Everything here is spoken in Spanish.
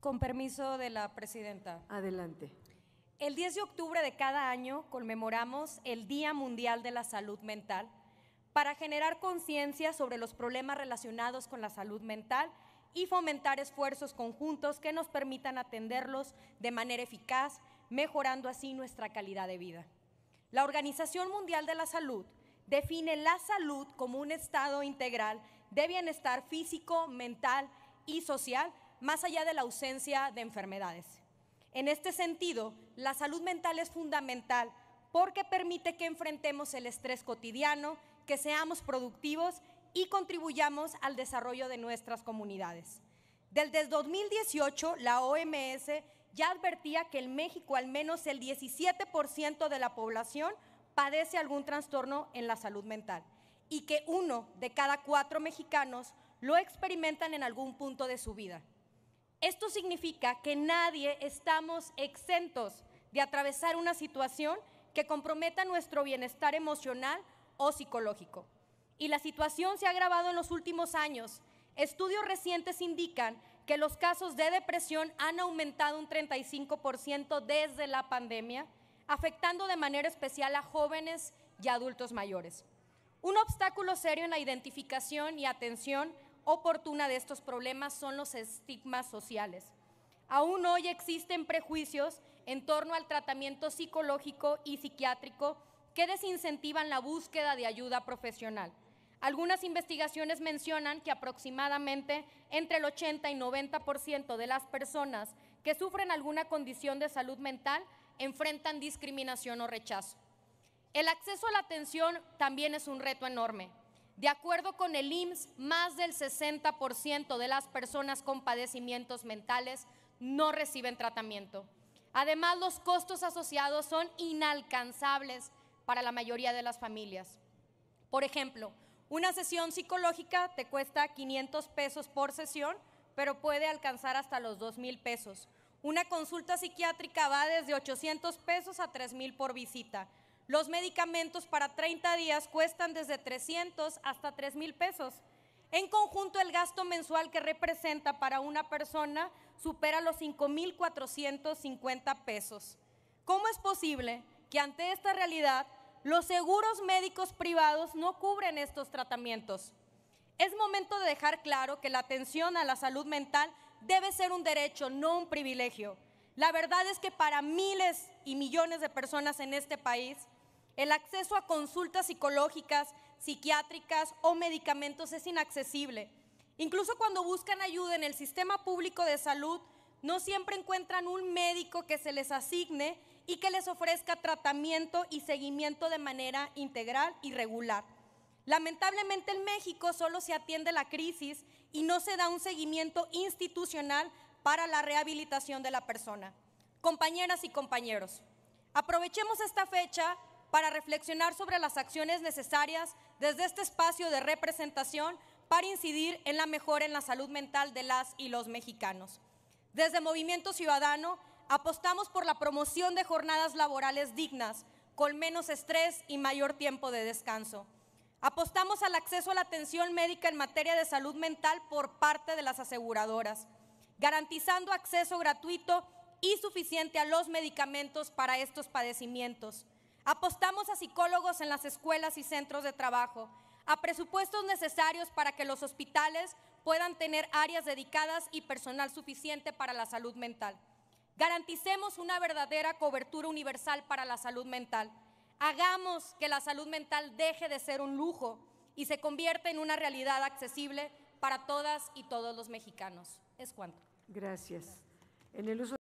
Con permiso de la presidenta. Adelante. El 10 de octubre de cada año conmemoramos el Día Mundial de la Salud Mental para generar conciencia sobre los problemas relacionados con la salud mental y fomentar esfuerzos conjuntos que nos permitan atenderlos de manera eficaz, mejorando así nuestra calidad de vida. La Organización Mundial de la Salud define la salud como un estado integral de bienestar físico, mental y social más allá de la ausencia de enfermedades. En este sentido, la salud mental es fundamental porque permite que enfrentemos el estrés cotidiano, que seamos productivos y contribuyamos al desarrollo de nuestras comunidades. Desde 2018, la OMS ya advertía que en México al menos el 17% de la población padece algún trastorno en la salud mental y que uno de cada cuatro mexicanos lo experimentan en algún punto de su vida. Esto significa que nadie estamos exentos de atravesar una situación que comprometa nuestro bienestar emocional o psicológico. Y la situación se ha agravado en los últimos años. Estudios recientes indican que los casos de depresión han aumentado un 35% desde la pandemia, afectando de manera especial a jóvenes y adultos mayores. Un obstáculo serio en la identificación y atención oportuna de estos problemas son los estigmas sociales. Aún hoy existen prejuicios en torno al tratamiento psicológico y psiquiátrico que desincentivan la búsqueda de ayuda profesional. Algunas investigaciones mencionan que aproximadamente entre el 80 y 90% de las personas que sufren alguna condición de salud mental enfrentan discriminación o rechazo. El acceso a la atención también es un reto enorme. De acuerdo con el IMSS, más del 60% de las personas con padecimientos mentales no reciben tratamiento. Además, los costos asociados son inalcanzables para la mayoría de las familias. Por ejemplo, una sesión psicológica te cuesta 500 pesos por sesión, pero puede alcanzar hasta los 2 mil pesos. Una consulta psiquiátrica va desde 800 pesos a 3 mil por visita. Los medicamentos para 30 días cuestan desde 300 hasta 3 mil pesos. En conjunto, el gasto mensual que representa para una persona supera los 5.450 pesos. ¿Cómo es posible que ante esta realidad los seguros médicos privados no cubren estos tratamientos? Es momento de dejar claro que la atención a la salud mental debe ser un derecho, no un privilegio. La verdad es que para miles y millones de personas en este país, el acceso a consultas psicológicas, psiquiátricas o medicamentos es inaccesible. Incluso cuando buscan ayuda en el sistema público de salud, no siempre encuentran un médico que se les asigne y que les ofrezca tratamiento y seguimiento de manera integral y regular. Lamentablemente en México solo se atiende la crisis y no se da un seguimiento institucional para la rehabilitación de la persona. Compañeras y compañeros, aprovechemos esta fecha para reflexionar sobre las acciones necesarias desde este espacio de representación para incidir en la mejora en la salud mental de las y los mexicanos. Desde Movimiento Ciudadano apostamos por la promoción de jornadas laborales dignas, con menos estrés y mayor tiempo de descanso. Apostamos al acceso a la atención médica en materia de salud mental por parte de las aseguradoras, garantizando acceso gratuito y suficiente a los medicamentos para estos padecimientos. Apostamos a psicólogos en las escuelas y centros de trabajo, a presupuestos necesarios para que los hospitales puedan tener áreas dedicadas y personal suficiente para la salud mental. Garanticemos una verdadera cobertura universal para la salud mental. Hagamos que la salud mental deje de ser un lujo y se convierta en una realidad accesible para todas y todos los mexicanos. Es cuanto. Gracias. En el